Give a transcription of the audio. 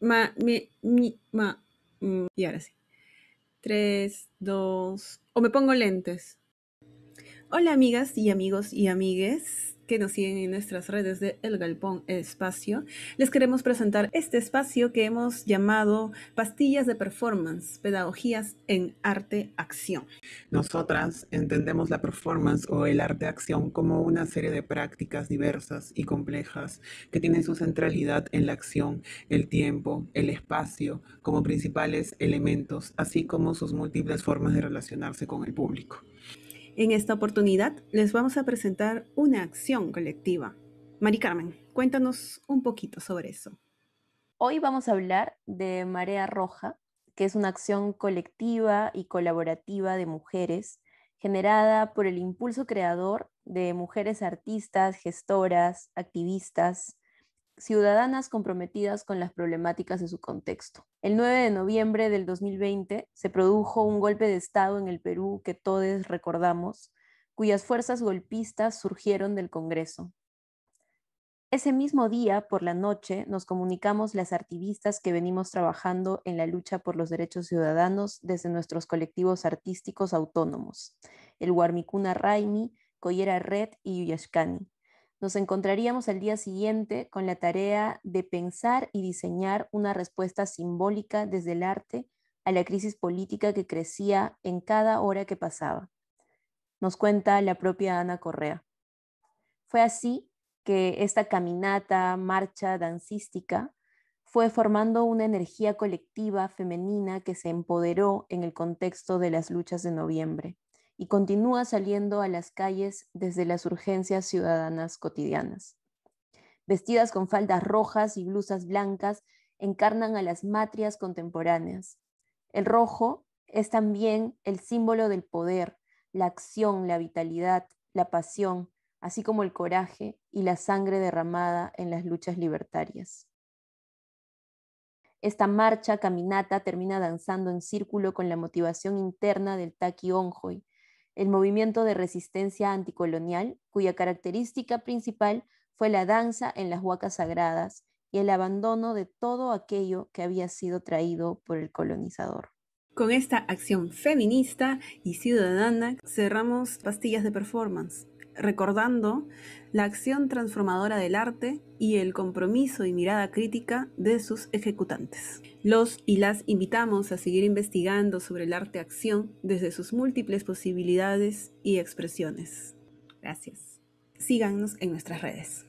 Ma, me, mi, ma. Mm, y ahora sí. Tres, dos. O me pongo lentes. Hola, amigas y amigos y amigues que nos siguen en nuestras redes de El Galpón Espacio, les queremos presentar este espacio que hemos llamado Pastillas de Performance, Pedagogías en Arte Acción. Nosotras entendemos la performance o el arte acción como una serie de prácticas diversas y complejas que tienen su centralidad en la acción, el tiempo, el espacio como principales elementos, así como sus múltiples formas de relacionarse con el público. En esta oportunidad les vamos a presentar una acción colectiva. Mari Carmen, cuéntanos un poquito sobre eso. Hoy vamos a hablar de Marea Roja, que es una acción colectiva y colaborativa de mujeres generada por el impulso creador de mujeres artistas, gestoras, activistas, ciudadanas comprometidas con las problemáticas de su contexto. El 9 de noviembre del 2020 se produjo un golpe de Estado en el Perú que todos recordamos, cuyas fuerzas golpistas surgieron del Congreso. Ese mismo día, por la noche, nos comunicamos las activistas que venimos trabajando en la lucha por los derechos ciudadanos desde nuestros colectivos artísticos autónomos, el Guarmicuna Raimi, Collera Red y Yuyashkani nos encontraríamos al día siguiente con la tarea de pensar y diseñar una respuesta simbólica desde el arte a la crisis política que crecía en cada hora que pasaba. Nos cuenta la propia Ana Correa. Fue así que esta caminata, marcha dancística, fue formando una energía colectiva femenina que se empoderó en el contexto de las luchas de noviembre y continúa saliendo a las calles desde las urgencias ciudadanas cotidianas. Vestidas con faldas rojas y blusas blancas, encarnan a las matrias contemporáneas. El rojo es también el símbolo del poder, la acción, la vitalidad, la pasión, así como el coraje y la sangre derramada en las luchas libertarias. Esta marcha, caminata, termina danzando en círculo con la motivación interna del Taqui Onjoy, el movimiento de resistencia anticolonial, cuya característica principal fue la danza en las huacas sagradas y el abandono de todo aquello que había sido traído por el colonizador. Con esta acción feminista y ciudadana cerramos pastillas de performance recordando la acción transformadora del arte y el compromiso y mirada crítica de sus ejecutantes. Los y las invitamos a seguir investigando sobre el arte acción desde sus múltiples posibilidades y expresiones. Gracias. Síganos en nuestras redes.